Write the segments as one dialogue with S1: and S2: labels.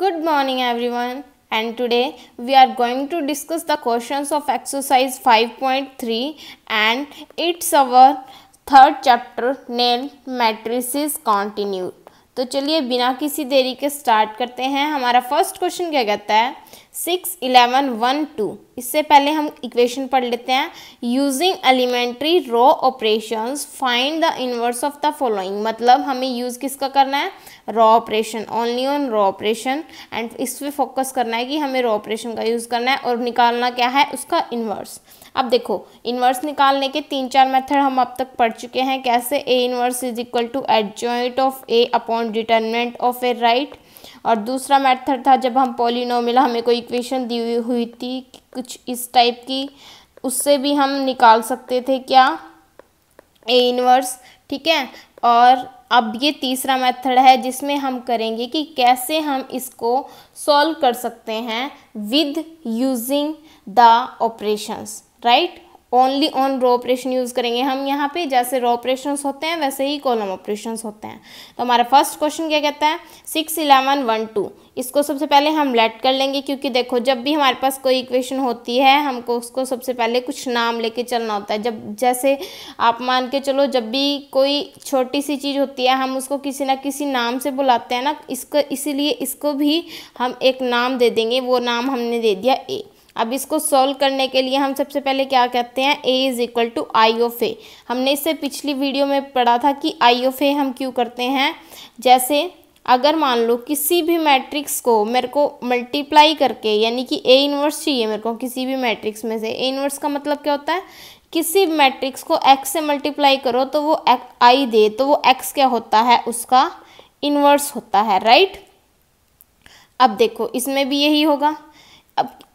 S1: Good morning everyone and today we are going to discuss the questions of exercise 5.3 and it's our third chapter named matrices continued. तो चलिए बिना किसी देरी के start करते हैं हमारा फर्स्ट क्वेश्चन क्या कहता है सिक्स इलेवन वन टू इससे पहले हम इक्वेशन पढ़ लेते हैं using elementary row operation find the inverse of the following मतलब हमें यूज़ किसका करना है row operation only on row operation and इस पर फोकस करना है कि हमें रॉ ऑपरेशन का यूज़ करना है और निकालना क्या है उसका इन्वर्स अब देखो इन्वर्स निकालने के तीन चार मेथड हम अब तक पढ़ चुके हैं कैसे A inverse is equal to adjoint of A upon determinant of A right और दूसरा मेथड था जब हम पोलिनोमिल हमें कोई इक्वेशन दी हुई थी कुछ इस टाइप की उससे भी हम निकाल सकते थे क्या ए इन्वर्स ठीक है और अब ये तीसरा मेथड है जिसमें हम करेंगे कि कैसे हम इसको सॉल्व कर सकते हैं with using the operations right only on row operation use करेंगे हम यहाँ पे जैसे रो ऑपरेशन होते हैं वैसे ही कॉलम ऑपरेशन होते हैं तो हमारा फर्स्ट क्वेश्चन क्या कहता है सिक्स इलेवन वन टू इसको सबसे पहले हम लेट कर लेंगे क्योंकि देखो जब भी हमारे पास कोई इक्वेशन होती है हमको उसको सबसे पहले कुछ नाम लेके चलना होता है जब जैसे आप मान के चलो जब भी कोई छोटी सी चीज़ होती है हम उसको किसी ना किसी नाम से बुलाते हैं ना इसको इसीलिए इसको भी हम एक नाम दे देंगे वो नाम हमने दे दिया ए अब इसको सॉल्व करने के लिए हम सबसे पहले क्या कहते हैं A is equal to I of A हमने इससे पिछली वीडियो में पढ़ा था कि आई ओफ ए हम क्यों करते हैं जैसे अगर मान लो किसी भी मैट्रिक्स को मेरे को मल्टीप्लाई करके यानी कि ए इनवर्स चाहिए मेरे को किसी भी मैट्रिक्स में से ए इनवर्स का मतलब क्या होता है किसी भी मैट्रिक्स को एक्स से मल्टीप्लाई करो तो वो आई दे तो वो एक्स क्या होता है उसका इनवर्स होता है राइट अब देखो इसमें भी यही होगा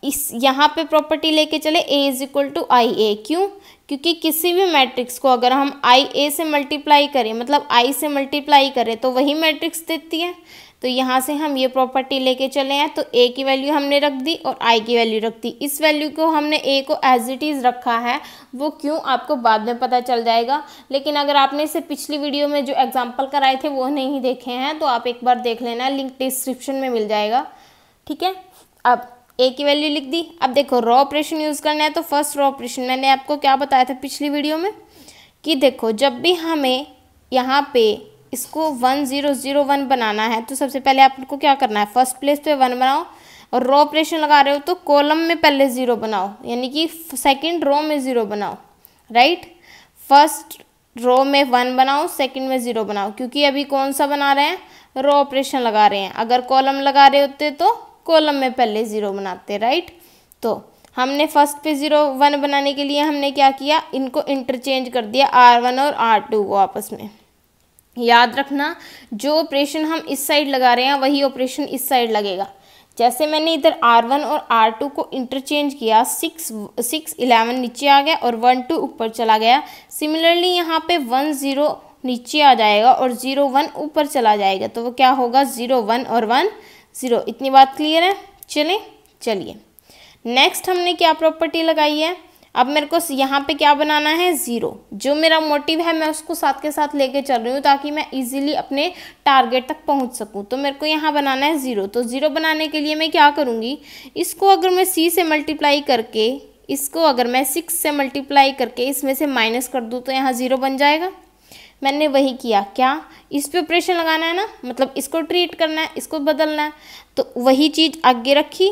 S1: इस यहाँ पे प्रॉपर्टी लेके चले A is equal to I A क्यों क्योंकि किसी भी मैट्रिक्स को अगर हम आई ए से मल्टीप्लाई करें मतलब आई से मल्टीप्लाई करें तो वही मैट्रिक्स देती है तो यहाँ से हम ये प्रॉपर्टी लेके चले हैं तो ए की वैल्यू हमने रख दी और आई की वैल्यू रख दी इस वैल्यू को हमने ए को एज इट इज़ रखा है वो क्यों आपको बाद में पता चल जाएगा लेकिन अगर आपने इसे पिछली वीडियो में जो एग्जाम्पल कराए थे वो नहीं देखे हैं तो आप एक बार देख लेना लिंक डिस्क्रिप्शन में मिल जाएगा ठीक है अब ए की वैल्यू लिख दी अब देखो रॉ ऑपरेशन यूज़ करना है तो फर्स्ट रॉ ऑपरेशन मैंने आपको क्या बताया था पिछली वीडियो में कि देखो जब भी हमें यहाँ पे इसको वन ज़ीरो ज़ीरो वन बनाना है तो सबसे पहले आपको क्या करना है फर्स्ट प्लेस पे वन बनाओ और रो ऑपरेशन लगा रहे हो तो कॉलम में पहले ज़ीरो बनाओ यानी कि सेकेंड रो में ज़ीरो बनाओ राइट फर्स्ट रो में वन बनाओ सेकंड में ज़ीरो बनाओ क्योंकि अभी कौन सा बना रहे हैं रो ऑपरेशन लगा रहे हैं अगर कॉलम लगा रहे होते तो कॉलम में पहले ज़ीरो बनाते राइट तो हमने फर्स्ट पे ज़ीरो वन बनाने के लिए हमने क्या किया इनको इंटरचेंज कर दिया आर वन और आर टू को आपस में याद रखना जो ऑपरेशन हम इस साइड लगा रहे हैं वही ऑपरेशन इस साइड लगेगा जैसे मैंने इधर आर वन और आर टू को इंटरचेंज किया सिक्स सिक्स इलेवन नीचे आ गया और वन टू ऊपर चला गया सिमिलरली यहाँ पे वन ज़ीरो नीचे आ जाएगा और ज़ीरो वन ऊपर चला जाएगा तो वो क्या होगा ज़ीरो वन और वन ज़ीरो इतनी बात क्लियर है चलें चलिए नेक्स्ट हमने क्या प्रॉपर्टी लगाई है अब मेरे को यहाँ पे क्या बनाना है ज़ीरो जो मेरा मोटिव है मैं उसको साथ के साथ लेके चल रही हूँ ताकि मैं इजीली अपने टारगेट तक पहुँच सकूँ तो मेरे को यहाँ बनाना है ज़ीरो तो ज़ीरो बनाने के लिए मैं क्या करूँगी इसको अगर मैं सी से मल्टीप्लाई करके इसको अगर मैं सिक्स से मल्टीप्लाई करके इसमें से माइनस कर दूँ तो यहाँ ज़ीरो बन जाएगा मैंने वही किया क्या इस पे ऑपरेशन लगाना है ना मतलब इसको ट्रीट करना है इसको बदलना है तो वही चीज़ आगे रखी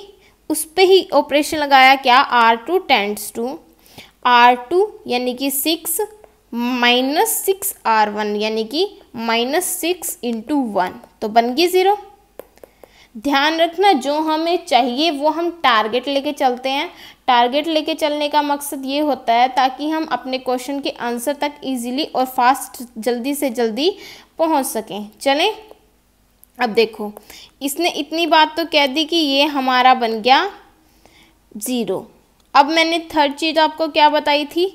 S1: उस पर ही ऑपरेशन लगाया क्या R two tends to R two यानी कि six minus six R one यानी कि माइनस सिक्स इंटू वन तो बन गई ज़ीरो ध्यान रखना जो हमें चाहिए वो हम टारगेट लेके चलते हैं टारगेट लेके चलने का मकसद ये होता है ताकि हम अपने क्वेश्चन के आंसर तक इजीली और फास्ट जल्दी से जल्दी पहुंच सकें चलें अब देखो इसने इतनी बात तो कह दी कि ये हमारा बन गया ज़ीरो अब मैंने थर्ड चीज़ आपको क्या बताई थी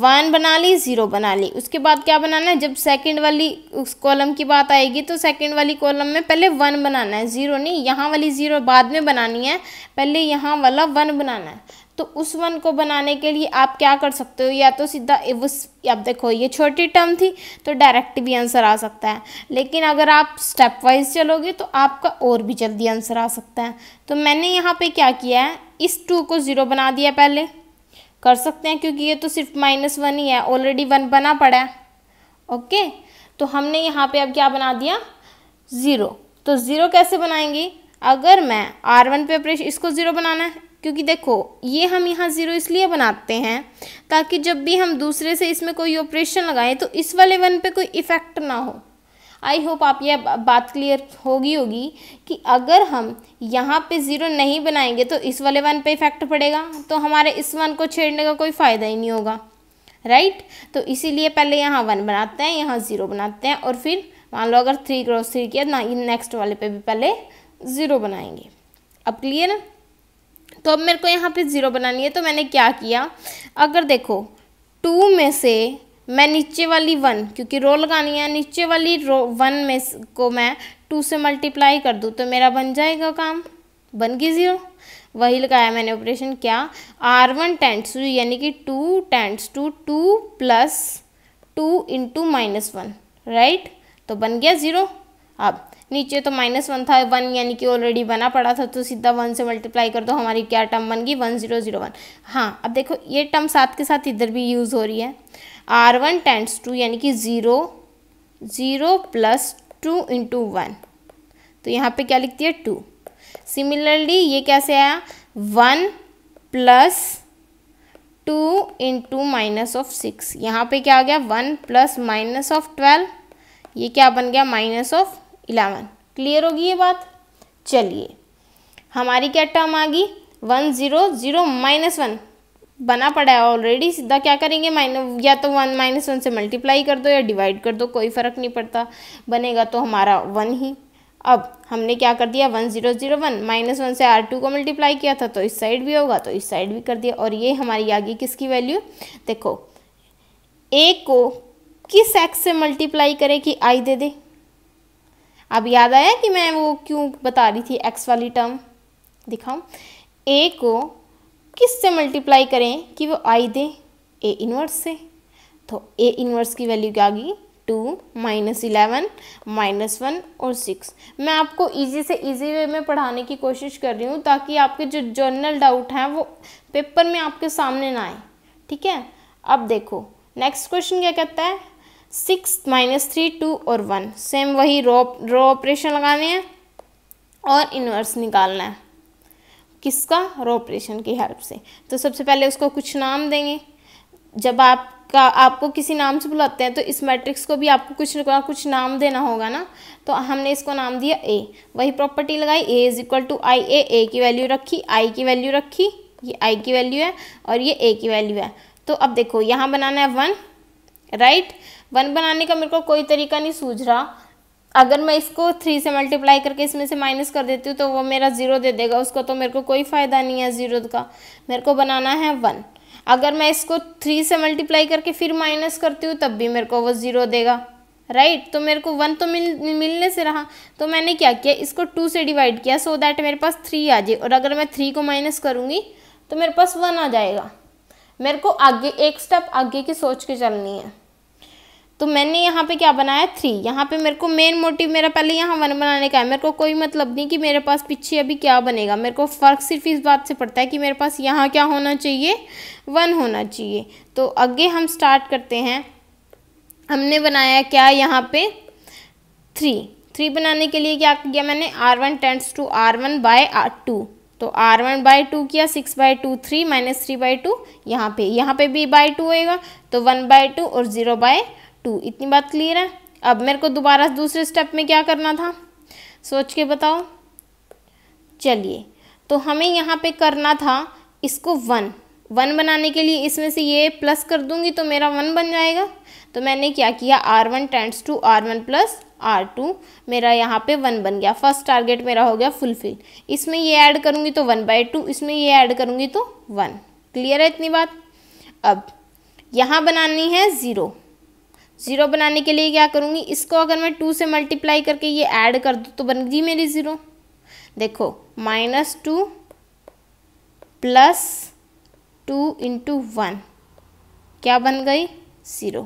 S1: वन बना ली ज़ीरो बना ली उसके बाद क्या बनाना है जब सेकंड वाली उस कॉलम की बात आएगी तो सेकंड वाली कॉलम में पहले वन बनाना है ज़ीरो नहीं यहाँ वाली ज़ीरो बाद में बनानी है पहले यहाँ वाला वन बनाना है तो उस वन को बनाने के लिए आप क्या कर सकते हो या तो सीधा उस आप देखो ये छोटी टर्म थी तो डायरेक्ट भी आंसर आ सकता है लेकिन अगर आप स्टेप वाइज चलोगे तो आपका और भी जल्दी आंसर आ सकता है तो मैंने यहाँ पर क्या किया है इस टू को ज़ीरो बना दिया पहले कर सकते हैं क्योंकि ये तो सिर्फ माइनस वन ही है ऑलरेडी वन बना पड़ा है ओके तो हमने यहाँ पे अब क्या बना दिया ज़ीरो तो ज़ीरो कैसे बनाएंगे अगर मैं आर वन पे ऑपरेशन इसको ज़ीरो बनाना है क्योंकि देखो ये हम यहाँ ज़ीरो इसलिए बनाते हैं ताकि जब भी हम दूसरे से इसमें कोई ऑपरेशन लगाएं तो इस वाले वन पे कोई इफ़ेक्ट ना हो आई होप आप यह बात क्लियर होगी होगी कि अगर हम यहाँ पे ज़ीरो नहीं बनाएंगे तो इस वाले वन पे इफेक्ट पड़ेगा तो हमारे इस वन को छेड़ने का कोई फ़ायदा ही नहीं होगा राइट तो इसीलिए पहले यहाँ वन बनाते हैं यहाँ ज़ीरो बनाते हैं और फिर मान लो अगर थ्री क्रॉस थ्री किया ना नेक्स्ट वाले पे भी पहले ज़ीरो बनाएंगे अब क्लियर है तो अब मेरे को यहाँ पे ज़ीरो बनानी है तो मैंने क्या किया अगर देखो टू में से मैं नीचे वाली वन क्योंकि रो लगानी है नीचे वाली रो वन में को मैं टू से मल्टीप्लाई कर दूँ तो मेरा बन जाएगा काम बन गई ज़ीरो वही लगाया मैंने ऑपरेशन क्या आर वन टेंट्स यानी कि two tends two two plus two into minus one right तो बन गया ज़ीरो अब नीचे तो माइनस वन था वन यानी कि ऑलरेडी बना पड़ा था तो सीधा वन से मल्टीप्लाई कर दो हमारी क्या टर्म बन गई वन ज़ीरो ज़ीरो वन हाँ अब देखो ये टर्म साथ के साथ इधर भी यूज़ हो रही है आर वन टेंस टू यानी कि zero zero plus two into one तो यहाँ पे क्या लिखती है टू सिमिलरली ये कैसे आया one plus two into minus of six यहाँ पे क्या आ गया one plus minus of twelve ये क्या बन गया माइनस ऑफ इलेवन क्लियर होगी ये बात चलिए हमारी क्या टर्म आ गई one zero zero minus one बना पड़ा है ऑलरेडी सीधा क्या करेंगे माइनस या तो वन माइनस वन से मल्टीप्लाई कर दो या डिवाइड कर दो कोई फ़र्क नहीं पड़ता बनेगा तो हमारा वन ही अब हमने क्या कर दिया one zero zero one minus one से आर टू को मल्टीप्लाई किया था तो इस साइड भी होगा तो इस साइड भी कर दिया और ये हमारी आगे किसकी वैल्यू देखो ए को किस एक्स से मल्टीप्लाई करे कि आई दे दे अब याद आया कि मैं वो क्यों बता रही थी एक्स वाली टर्म दिखाऊँ ए को किस से मल्टीप्लाई करें कि वो आई दें ए इन्वर्स से तो ए इन्वर्स की वैल्यू क्या आ गई two minus eleven minus one और सिक्स मैं आपको इजी से इजी वे में पढ़ाने की कोशिश कर रही हूँ ताकि आपके जो जर्नल डाउट हैं वो पेपर में आपके सामने ना आए ठीक है अब देखो नेक्स्ट क्वेश्चन क्या कहता है सिक्स माइनस थ्री टू और वन सेम वही रो रो ऑपरेशन लगाने हैं और इन्वर्स निकालना है किसका रॉ ऑपरेशन की हेल्प से तो सबसे पहले उसको कुछ नाम देंगे जब आप का आपको किसी नाम से बुलाते हैं तो इस मैट्रिक्स को भी आपको कुछ ना कुछ नाम देना होगा ना तो हमने इसको नाम दिया ए वही प्रॉपर्टी लगाई A is equal to I A A की वैल्यू रखी आई की वैल्यू रखी ये आई की वैल्यू है और ये ए की वैल्यू है तो अब देखो यहाँ बनाना है वन राइट वन बनाने का मेरे को कोई तरीका नहीं सूझ रहा अगर मैं इसको थ्री से मल्टीप्लाई करके इसमें से माइनस कर देती हूँ तो वो मेरा ज़ीरो दे देगा उसको तो मेरे को कोई फ़ायदा नहीं है ज़ीरो का मेरे को बनाना है वन अगर मैं इसको थ्री से मल्टीप्लाई करके फिर माइनस करती हूँ तब भी मेरे को वो ज़ीरो देगा राइट तो मेरे को वन तो मिल मिलने से रहा तो मैंने क्या किया इसको टू से डिवाइड किया सो so दैट मेरे पास थ्री आ जाए और अगर मैं थ्री को माइनस करूँगी तो मेरे पास वन आ जाएगा मेरे को आगे एक स्टेप आगे की सोच के चलनी है तो मैंने यहाँ पे क्या बनाया थ्री यहाँ पे मेरे को मेन मोटिव मेरा पहले यहाँ वन बनाने का है मेरे को कोई मतलब नहीं कि मेरे पास पीछे अभी क्या बनेगा मेरे को फ़र्क सिर्फ इस बात से पड़ता है कि मेरे पास यहाँ क्या होना चाहिए वन होना चाहिए तो आगे हम स्टार्ट करते हैं हमने बनाया क्या यहाँ पे थ्री थ्री बनाने के लिए क्या किया मैंने R one tends to R one by two तो आर वन बाय टू किया six by two three minus three by two यहाँ पे यहाँ पे भी बाई टू होएगा तो वन बाय टू और ज़ीरो बाय टू इतनी बात क्लियर है अब मेरे को दोबारा दूसरे स्टेप में क्या करना था सोच के बताओ चलिए तो हमें यहाँ पे करना था इसको वन वन बनाने के लिए इसमें से ये प्लस कर दूंगी तो मेरा वन बन जाएगा तो मैंने क्या किया R one tends to R one plus R two मेरा यहाँ पे वन बन गया फर्स्ट टारगेट मेरा हो गया फुलफिल इसमें ये ऐड करूँगी तो वन बाई टू इसमें ये ऐड करूँगी तो वन क्लियर है इतनी बात अब यहाँ बनानी है ज़ीरो ज़ीरो बनाने के लिए क्या करूँगी इसको अगर मैं टू से मल्टीप्लाई करके ये ऐड कर दूँ तो बन गई मेरी ज़ीरो देखो minus two plus two into one क्या बन गई ज़ीरो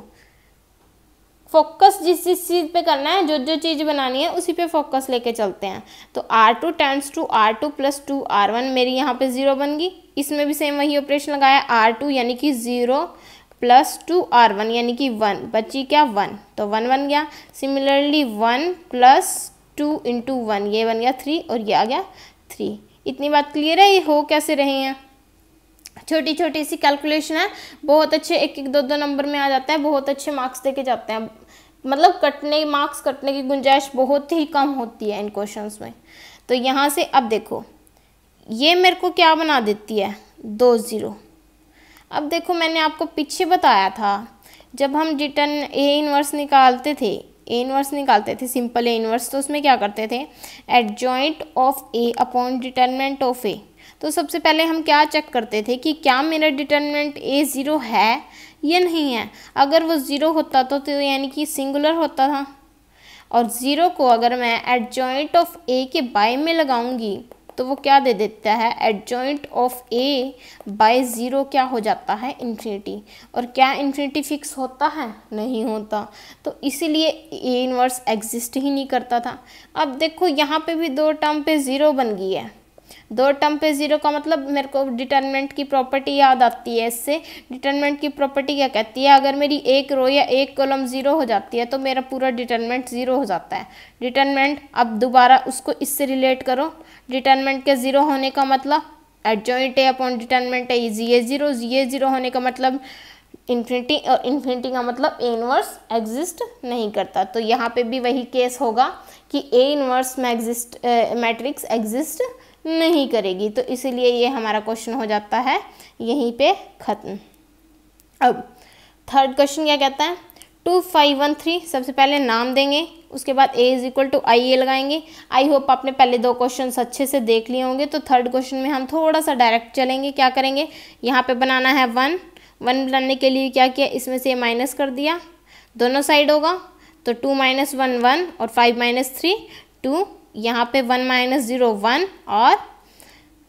S1: फोकस जिस जिस चीज़ पे करना है जो जो चीज़ बनानी है उसी पे फोकस लेके चलते हैं तो R two tends to R two plus two R one मेरी यहाँ पे ज़ीरो बन गई इसमें भी सेम वही ऑपरेशन लगाया आर टू यानी कि zero plus two R one यानी कि वन बची क्या वन तो वन बन गया similarly one plus two into one ये बन गया थ्री और ये आ गया थ्री इतनी बात क्लियर है ये हो कैसे रहे हैं छोटी छोटी सी कैलकुलेशन है बहुत अच्छे एक एक दो दो नंबर में आ जाता है बहुत अच्छे मार्क्स देके जाते हैं मतलब कटने मार्क्स कटने की गुंजाइश बहुत ही कम होती है इन क्वेश्चंस में तो यहाँ से अब देखो ये मेरे को क्या बना देती है दो ज़ीरो अब देखो मैंने आपको पीछे बताया था जब हम रिटर्न ए इनवर्स निकालते थे ए इनवर्स निकालते थे सिंपल ए इनवर्स तो उसमें क्या करते थे adjoint of A upon determinant of A तो सबसे पहले हम क्या चेक करते थे कि क्या मेरा डिटर्मेंट ए ज़ीरो है या नहीं है अगर वो ज़ीरो होता तो, तो यानी कि सिंगुलर होता था और ज़ीरो को अगर मैं एट जॉइंट ऑफ ए के बाय में लगाऊंगी तो वो क्या दे देता है adjoint of A by zero क्या हो जाता है इन्फिनिटी और क्या इन्फिनिटी फिक्स होता है नहीं होता तो इसीलिए ए इनवर्स एग्जिस्ट ही नहीं करता था अब देखो यहाँ पे भी दो टर्म पे ज़ीरो बन गई है दो टर्म पे जीरो का मतलब मेरे को डिटर्मिनेंट की प्रॉपर्टी याद आती है इससे डिटर्मिनेंट की प्रॉपर्टी क्या कहती है अगर मेरी एक रो या एक कॉलम जीरो हो जाती है तो मेरा पूरा डिटर्मिनेंट जीरो हो जाता है डिटर्मिनेंट अब दोबारा उसको इससे रिलेट करो डिटर्मिनेंट के जीरो होने का मतलब एडजॉइंट है अपॉन डिटर्मिनेंट है ए जीरो ए जीरो होने का मतलब इन्फिनिटी और इन्फिनिटी का मतलब ए इनवर्स एग्जिस्ट नहीं करता तो यहाँ पे भी वही केस होगा कि ए इनवर्स में मैट्रिक्स एग्जिस्ट नहीं करेगी तो इसीलिए ये हमारा क्वेश्चन हो जाता है यहीं पे ख़त्म अब थर्ड क्वेश्चन क्या कहता है टू फाइव वन थ्री सबसे पहले नाम देंगे उसके बाद A is equal to I A लगाएंगे आई होप आपने पहले दो क्वेश्चन अच्छे से देख लिए होंगे तो थर्ड क्वेश्चन में हम थोड़ा सा डायरेक्ट चलेंगे क्या करेंगे यहाँ पे बनाना है वन वन बनाने के लिए क्या किया इसमें से माइनस कर दिया दोनों साइड होगा तो टू माइनस वन वन और फाइव माइनस थ्री टू यहाँ पे वन माइनस ज़ीरो वन और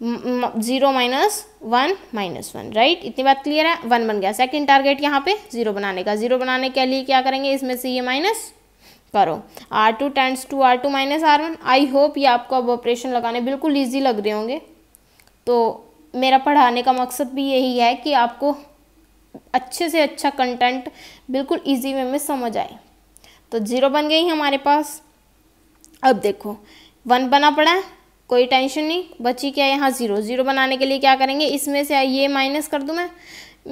S1: zero minus one minus one right इतनी बात क्लियर है वन बन गया सेकंड टारगेट यहाँ पे ज़ीरो बनाने का ज़ीरो बनाने के लिए क्या करेंगे इसमें से ये माइनस करो R two tends to R two minus R one I hope ये आपको अब ऑपरेशन लगाने बिल्कुल ईजी लग रहे होंगे तो मेरा पढ़ाने का मकसद भी यही है कि आपको अच्छे से अच्छा कंटेंट बिल्कुल ईजी वे में समझ आए तो ज़ीरो बन गई हमारे पास अब देखो वन बना पड़ा है कोई टेंशन नहीं बची क्या यहाँ ज़ीरो ज़ीरो बनाने के लिए क्या करेंगे इसमें से ये माइनस कर दूँ मैं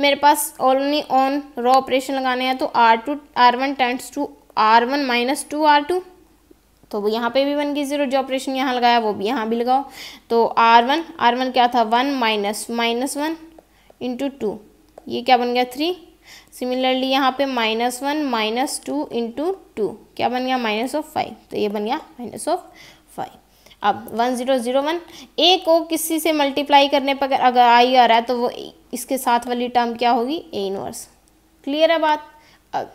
S1: मेरे पास ऑलनी ऑन रॉ ऑपरेशन लगाने हैं तो R two R one tends to R one minus two R two तो वो यहाँ पे भी वन की ज़ीरो जो ऑपरेशन यहाँ लगाया वो भी यहाँ भी लगाओ तो आर वन आर वन क्या था one minus minus one into two ये क्या बन गया थ्री सिमिलरली यहाँ पे minus one minus two into two क्या बन गया माइनस ऑफ फाइव तो ये बन गया माइनस ऑफ अब one zero zero one A को किसी से मल्टीप्लाई करने पर अगर आई आ रहा है तो वो इसके साथ वाली टर्म क्या होगी ए इनवर्स क्लियर है बात अब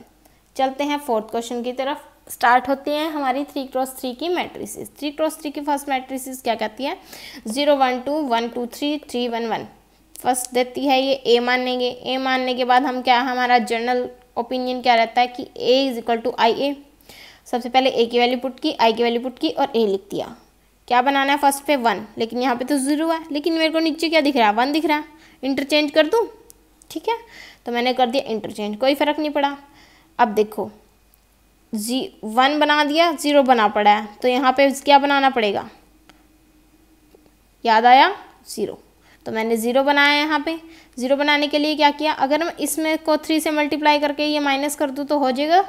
S1: चलते हैं फोर्थ क्वेश्चन की तरफ स्टार्ट होती हैं हमारी थ्री क्रॉस थ्री की मैट्रिसेस थ्री क्रॉस थ्री की फर्स्ट मैट्रिसेस क्या कहती है zero one two one two three three one one first देती है ये ए मानेंगे ए मानने के बाद हम क्या हमारा जनरल ओपिनियन क्या रहता है कि A is equal to I A सबसे पहले ए की वैल्यू पुट की आई की वैल्यू पुट की और ए लिख दिया क्या बनाना है फर्स्ट पे वन लेकिन यहाँ पे तो ज़ीरो है लेकिन मेरे को नीचे क्या दिख रहा है वन दिख रहा है इंटरचेंज कर दूँ ठीक है तो मैंने कर दिया इंटरचेंज कोई फ़र्क नहीं पड़ा अब देखो जी वन बना दिया ज़ीरो बना पड़ा है तो यहाँ पे क्या बनाना पड़ेगा याद आया ज़ीरो तो मैंने ज़ीरो बनाया यहाँ पे ज़ीरो बनाने के लिए क्या किया अगर मैं इसमें को थ्री से मल्टीप्लाई करके ये माइनस कर दूँ तो हो जाएगा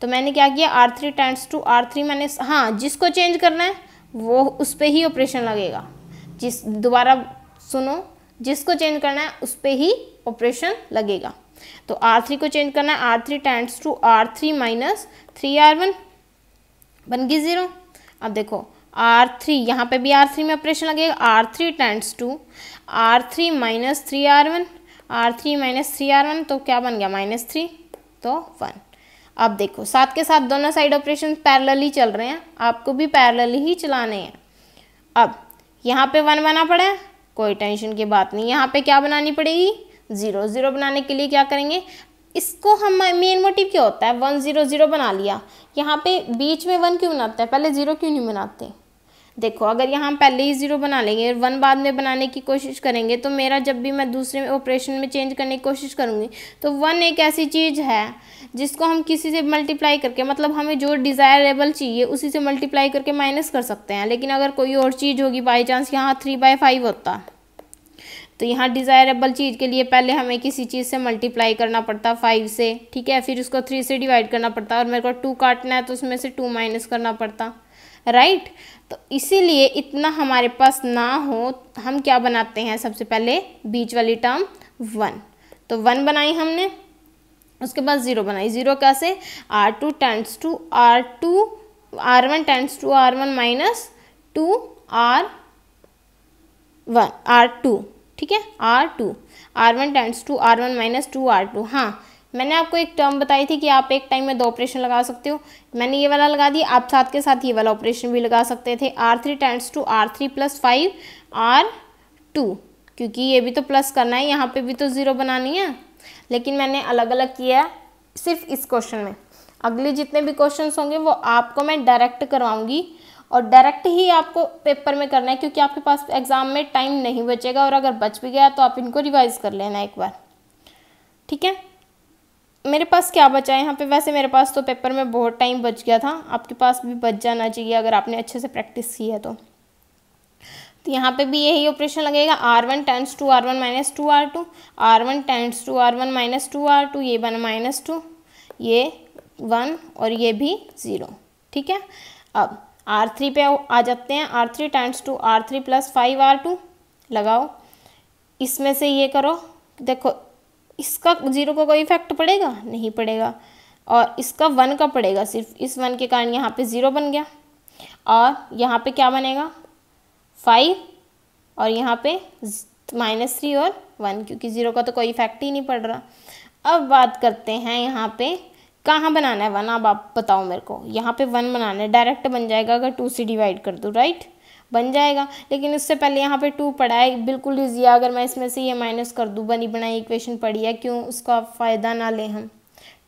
S1: तो मैंने क्या किया R three times to R three मैंने हाँ जिसको चेंज करना है वो उस पर ही ऑपरेशन लगेगा जिस दोबारा सुनो जिसको चेंज करना है उस पर ही ऑपरेशन लगेगा तो आर थ्री को चेंज करना है R three times to R three minus three R one बन गई ज़ीरो अब देखो आर थ्री यहाँ पर भी आर थ्री में ऑपरेशन लगेगा R three times to R three minus three R one R three minus three R one तो क्या बन गया माइनस थ्री तो वन अब देखो साथ के साथ दोनों साइड ऑपरेशन पैरल ही चल रहे हैं आपको भी पैरल ही चलाने हैं अब यहाँ पे वन बना पड़ा है कोई टेंशन की बात नहीं यहाँ पे क्या बनानी पड़ेगी ज़ीरो ज़ीरो बनाने के लिए क्या करेंगे इसको हम मेन मोटिव क्या होता है वन ज़ीरो ज़ीरो बना लिया यहाँ पे बीच में वन क्यों बनाते हैं पहले ज़ीरो क्यों नहीं बनाते देखो अगर यहाँ हम पहले ही ज़ीरो बना लेंगे और वन बाद में बनाने की कोशिश करेंगे तो मेरा जब भी मैं दूसरे ऑपरेशन में चेंज करने की कोशिश करूँगी तो वन एक ऐसी चीज़ है जिसको हम किसी से मल्टीप्लाई करके मतलब हमें जो डिज़ायरेबल चाहिए उसी से मल्टीप्लाई करके माइनस कर सकते हैं लेकिन अगर कोई और चीज़ होगी बाई चांस यहाँ थ्री बाई फाइव होता तो यहाँ डिज़ायरेबल चीज़ के लिए पहले हमें किसी चीज़ से मल्टीप्लाई करना पड़ता फाइव से ठीक है फिर उसको थ्री से डिवाइड करना पड़ता और मेरे को टू काटना है तो उसमें से टू माइनस करना पड़ता राइट तो इसीलिए इतना हमारे पास ना हो हम क्या बनाते हैं सबसे पहले बीच वाली टर्म वन तो वन बनाई हमने उसके बाद ज़ीरो बनाई ज़ीरो कैसे R two tends to R two R one tends to R one minus two R one R two ठीक है R two R one tends to R one minus two R two हाँ मैंने आपको एक term बताई थी कि आप एक टाइम में दो ऑपरेशन लगा सकते हो मैंने ये वाला लगा दिया आप साथ के साथ ये वाला ऑपरेशन भी लगा सकते थे R three tends to R three plus five R two क्योंकि ये भी तो प्लस करना है यहाँ पे भी तो ज़ीरो बनानी है लेकिन मैंने अलग अलग किया है सिर्फ इस क्वेश्चन में अगले जितने भी क्वेश्चन होंगे वो आपको मैं डायरेक्ट करवाऊँगी और डायरेक्ट ही आपको पेपर में करना है क्योंकि आपके पास एग्ज़ाम में टाइम नहीं बचेगा और अगर बच भी गया तो आप इनको रिवाइज़ कर लेना एक बार ठीक है मेरे पास क्या बचा है यहाँ पे वैसे मेरे पास तो पेपर में बहुत टाइम बच गया था आपके पास भी बच जाना चाहिए अगर आपने अच्छे से प्रैक्टिस की है तो तो यहाँ पे भी यही ऑपरेशन लगेगा R one tends to R one minus two R two R one tends to R one minus two R two ये वन माइनस टू ये वन और ये भी ज़ीरो ठीक है अब आर थ्री पे आ जाते हैं R three tends to R three plus five R two लगाओ इसमें से ये करो देखो इसका जीरो का कोई इफेक्ट पड़ेगा नहीं पड़ेगा और इसका वन का पड़ेगा सिर्फ इस वन के कारण यहाँ पे ज़ीरो बन गया और यहाँ पे क्या बनेगा फाइव और यहाँ पे माइनस थ्री और वन क्योंकि ज़ीरो का तो कोई इफेक्ट ही नहीं पड़ रहा अब बात करते हैं यहाँ पे कहाँ बनाना है वन अब आप बताओ मेरे को यहाँ पे वन बनाना है डायरेक्ट बन जाएगा अगर टू से डिवाइड कर दो राइट बन जाएगा लेकिन इससे पहले यहाँ पे टू पड़ा है बिल्कुल ईजी है अगर मैं इसमें से ये माइनस कर दूँ बनी बनाई इक्वेशन पड़ी है क्यों उसका फ़ायदा ना लें हम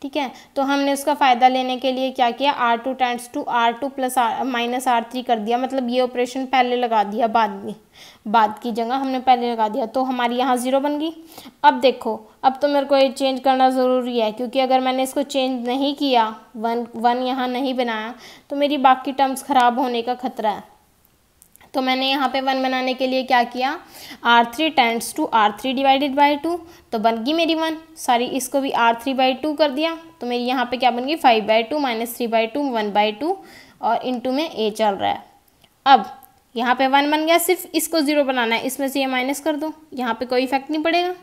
S1: ठीक है तो हमने उसका फ़ायदा लेने के लिए क्या किया R two tends to R two plus R minus R three कर दिया मतलब ये ऑपरेशन पहले लगा दिया बाद में बाद की जगह हमने पहले लगा दिया तो हमारी यहाँ ज़ीरो बन गई अब देखो अब तो मेरे को ये चेंज करना ज़रूरी है क्योंकि अगर मैंने इसको चेंज नहीं किया वन वन यहाँ नहीं बनाया तो मेरी बाकी टर्म्स ख़राब होने का खतरा है तो मैंने यहाँ पे वन बनाने के लिए क्या किया R three tends to R three divided by two तो बन गई मेरी वन सॉरी इसको भी आर थ्री बाई टू कर दिया तो मेरी यहाँ पे क्या बन गई five by two minus three by two one by two और इंटू में ए चल रहा है अब यहाँ पे वन बन गया सिर्फ इसको ज़ीरो बनाना है इसमें से ये माइनस कर दो यहाँ पर कोई इफेक्ट नहीं पड़ेगा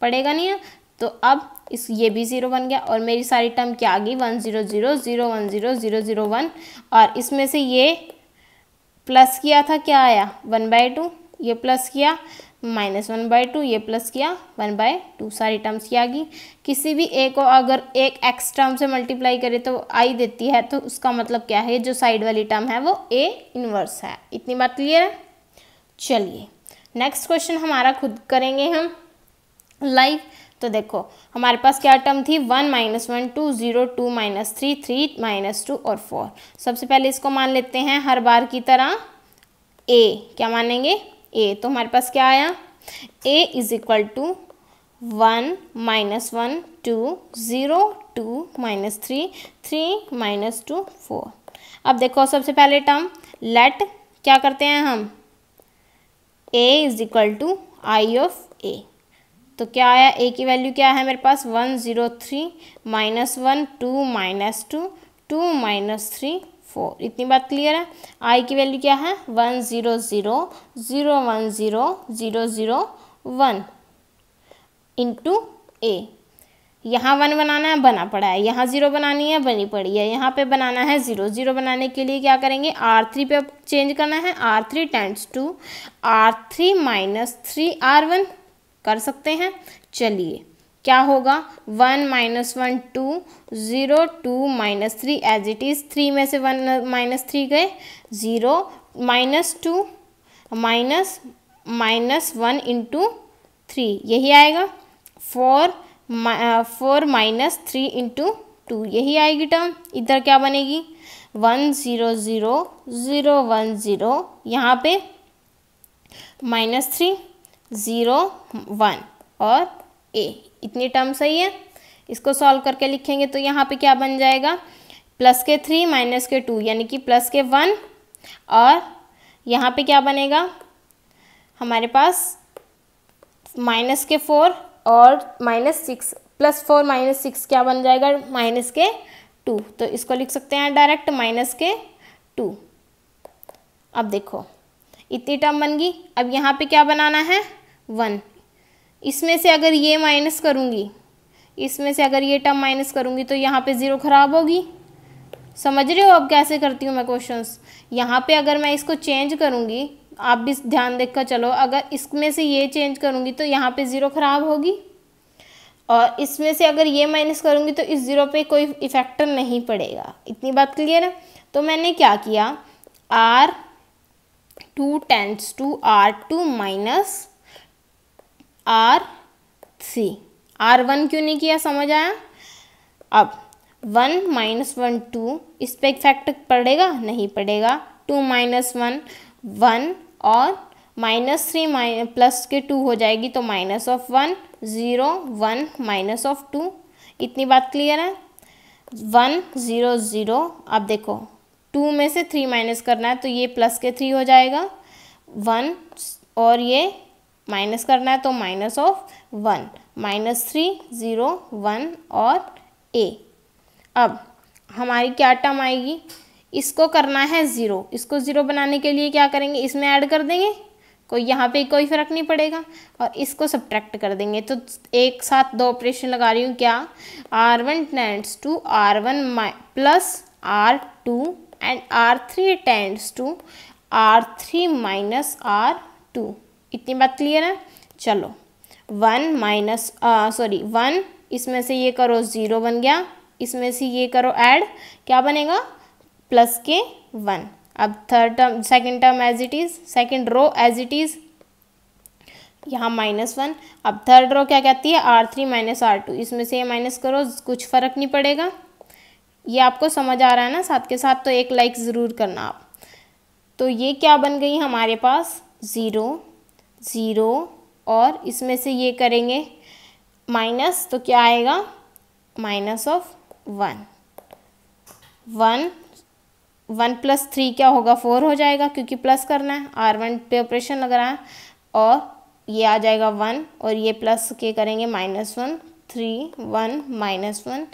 S1: पड़ेगा नहीं है तो अब इस ये भी ज़ीरो बन गया और मेरी सारी टर्म क्या आ गई one zero zero zero one zero zero zero one और इसमें से ये प्लस किया था क्या आया वन बाय टू ये प्लस किया माइनस वन बाई टू ये प्लस किया वन बाय टू सारी टर्म्स की आ गई किसी भी ए को अगर एक एक्स टर्म से मल्टीप्लाई करें तो आई देती है तो उसका मतलब क्या है जो साइड वाली टर्म है वो ए इनवर्स है इतनी बात क्लियर है चलिए नेक्स्ट क्वेश्चन हमारा खुद करेंगे हम लाइव तो देखो हमारे पास क्या टर्म थी one minus one two zero two minus three three minus two और फोर सबसे पहले इसको मान लेते हैं हर बार की तरह ए क्या मानेंगे ए तो हमारे पास क्या आया A is equal to one minus one two zero two minus three three minus two four अब देखो सबसे पहले टर्म लेट क्या करते हैं हम A is equal to I of A तो क्या आया ए की वैल्यू क्या है मेरे पास one zero three minus one two minus two two minus three four इतनी बात क्लियर है आई की वैल्यू क्या है one zero zero zero one zero zero zero one into A यहाँ वन बनाना है बना पड़ा है यहाँ ज़ीरो बनानी है बनी पड़ी है यहाँ पे बनाना है ज़ीरो ज़ीरो बनाने के लिए क्या करेंगे आर थ्री पे चेंज करना है R three tends to R three minus three R one कर सकते हैं चलिए क्या होगा one minus one two zero two minus three as it is three में से वन माइनस थ्री गए zero minus two minus minus one into three यही आएगा four four minus three into two यही आएगी टर्म इधर क्या बनेगी one zero zero zero one zero यहाँ पे माइनस थ्री ज़ीरो वन और ए इतनी टर्म सही है इसको सॉल्व करके लिखेंगे तो यहाँ पे क्या बन जाएगा प्लस के थ्री माइनस के टू यानी कि प्लस के वन और यहाँ पे क्या बनेगा हमारे पास माइनस के फोर और minus six plus four minus six क्या बन जाएगा माइनस के टू तो इसको लिख सकते हैं डायरेक्ट माइनस के टू अब देखो इतनी टर्म बन गई अब यहाँ पे क्या बनाना है वन इसमें से अगर ये माइनस करूँगी इसमें से अगर ये टर्म माइनस करूँगी तो यहाँ पे ज़ीरो ख़राब होगी समझ रहे हो अब कैसे करती हूँ मैं क्वेश्चंस यहाँ पे अगर मैं इसको चेंज करूँगी आप भी ध्यान देख कर चलो अगर इसमें से ये चेंज करूँगी तो यहाँ पे ज़ीरो ख़राब होगी और इसमें से अगर ये माइनस करूँगी तो इस ज़ीरो पर कोई इफेक्ट नहीं पड़ेगा इतनी बात क्लियर है तो मैंने क्या किया R two tends to R two minus R C R one क्यों नहीं किया समझ आया अब वन माइनस वन टू इस पर फैक्टर पड़ेगा नहीं पड़ेगा टू माइनस वन वन और माइनस थ्री प्लस के टू हो जाएगी तो minus of one zero one minus of two इतनी बात क्लियर है वन ज़ीरो ज़ीरो अब देखो टू में से थ्री माइनस करना है तो ये प्लस के थ्री हो जाएगा वन और ये माइनस करना है तो minus of one minus three zero one और ए अब हमारी क्या टर्म आएगी इसको करना है ज़ीरो इसको ज़ीरो बनाने के लिए क्या करेंगे इसमें ऐड कर देंगे कोई यहाँ पे कोई फ़र्क नहीं पड़ेगा और इसको सब्ट्रैक्ट कर देंगे तो एक साथ दो ऑपरेशन लगा रही हूँ क्या R one tends to R one plus R two and R three tends to R three minus R two इतनी बात क्लियर है चलो वन माइनस सॉरी वन इसमें से ये करो ज़ीरो बन गया इसमें से ये करो ऐड क्या बनेगा प्लस के वन अब third term second term as it is second row as it is यहाँ माइनस वन अब थर्ड रो क्या कहती है R three minus R two इसमें से ये माइनस करो कुछ फ़र्क नहीं पड़ेगा ये आपको समझ आ रहा है ना साथ के साथ तो एक लाइक ज़रूर करना आप तो ये क्या बन गई हमारे पास ज़ीरो ज़ीरो और इसमें से ये करेंगे माइनस तो क्या आएगा minus of one one one plus three क्या होगा फोर हो जाएगा क्योंकि प्लस करना है आर वन पे ऑपरेशन लग रहा है और ये आ जाएगा वन और ये प्लस के करेंगे minus one three one minus one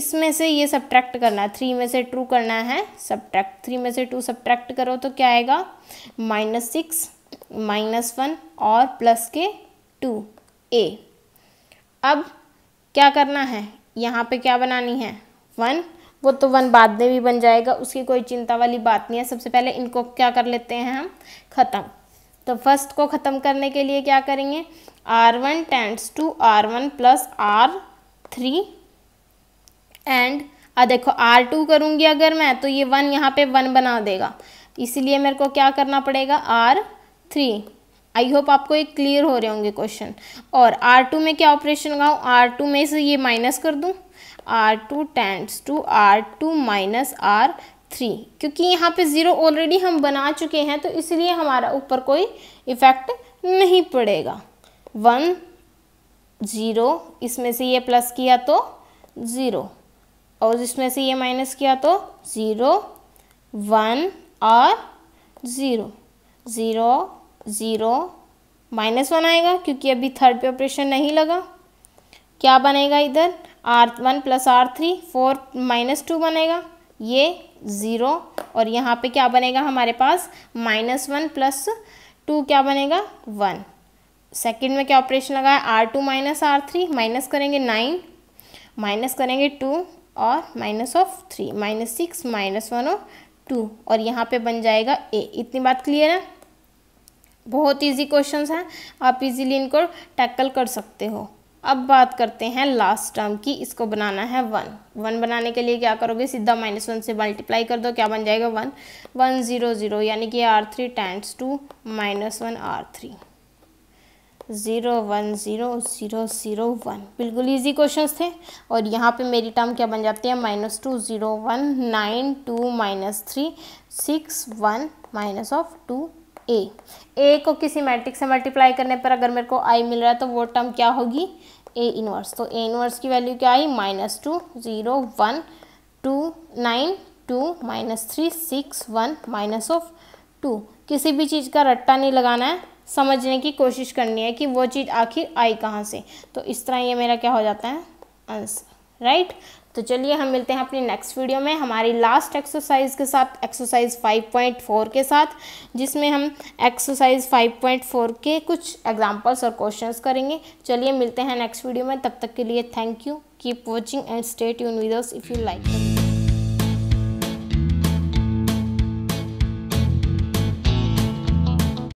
S1: इसमें से ये सब्ट्रैक्ट करना है थ्री में से टू करना है सब्ट्रैक्ट थ्री में से टू सब्ट्रैक्ट करो तो क्या आएगा माइनस सिक्स माइनस वन और प्लस के टू ए अब क्या करना है यहाँ पे क्या बनानी है वन वो तो वन बाद में भी बन जाएगा उसकी कोई चिंता वाली बात नहीं है सबसे पहले इनको क्या कर लेते हैं हम ख़त्म तो फर्स्ट को ख़त्म करने के लिए क्या करेंगे R one tends to R one plus R three and आ देखो आर टू करूँगी अगर मैं तो ये वन यहाँ पे वन बना देगा इसीलिए मेरे को क्या करना पड़ेगा आर थ्री आई होप आपको ये क्लियर हो रहे होंगे क्वेश्चन और आर टू में क्या ऑपरेशन लगाऊँ आर टू में से ये माइनस कर दूँ R two tends to R two minus R three क्योंकि यहाँ पे ज़ीरो ऑलरेडी हम बना चुके हैं तो इसलिए हमारा ऊपर कोई इफ़ेक्ट नहीं पड़ेगा वन ज़ीरो इसमें से ये प्लस किया तो ज़ीरो और इसमें से ये माइनस किया तो ज़ीरो वन और zero zero zero minus one आएगा क्योंकि अभी थर्ड पे ऑपरेशन नहीं लगा क्या बनेगा इधर R one plus R three four minus two बनेगा ये ज़ीरो और यहाँ पे क्या बनेगा हमारे पास माइनस वन प्लस टू क्या बनेगा वन सेकेंड में क्या ऑपरेशन लगा है R two minus R three minus करेंगे नाइन माइनस करेंगे टू और minus of three minus six minus one और टू और यहाँ पे बन जाएगा ए इतनी बात क्लियर है बहुत इजी क्वेश्चंस हैं आप इजीली इनको टैकल कर सकते हो अब बात करते हैं लास्ट टर्म की इसको बनाना है वन वन बनाने के लिए क्या करोगे सीधा माइनस वन से मल्टीप्लाई कर दो क्या बन जाएगा वन वन ज़ीरो ज़ीरो यानी कि R three tends to minus one R three zero one zero zero zero one बिल्कुल इजी क्वेश्चन थे और यहाँ पे मेरी टर्म क्या बन जाती है minus two zero one nine two minus three six one minus of two A A को किसी मैट्रिक से मल्टीप्लाई करने पर अगर मेरे को आई मिल रहा है तो वो टर्म क्या होगी ए इनवर्स तो ए इनवर्स की वैल्यू क्या I minus two zero one two nine two minus three six one minus of two किसी भी चीज़ का रट्टा नहीं लगाना है समझने की कोशिश करनी है कि वो चीज़ आखिर आई कहाँ से तो इस तरह ये मेरा क्या हो जाता है आंसर राइट तो चलिए हम मिलते हैं अपनी नेक्स्ट वीडियो में हमारी लास्ट एक्सरसाइज के साथ एक्सरसाइज 5.4 के साथ जिसमें हम एक्सरसाइज 5.4 के कुछ एग्जांपल्स और क्वेश्चंस करेंगे चलिए मिलते हैं नेक्स्ट वीडियो में तब तक के लिए thank you keep watching and stay यून विदर्स इफ़ यू लाइक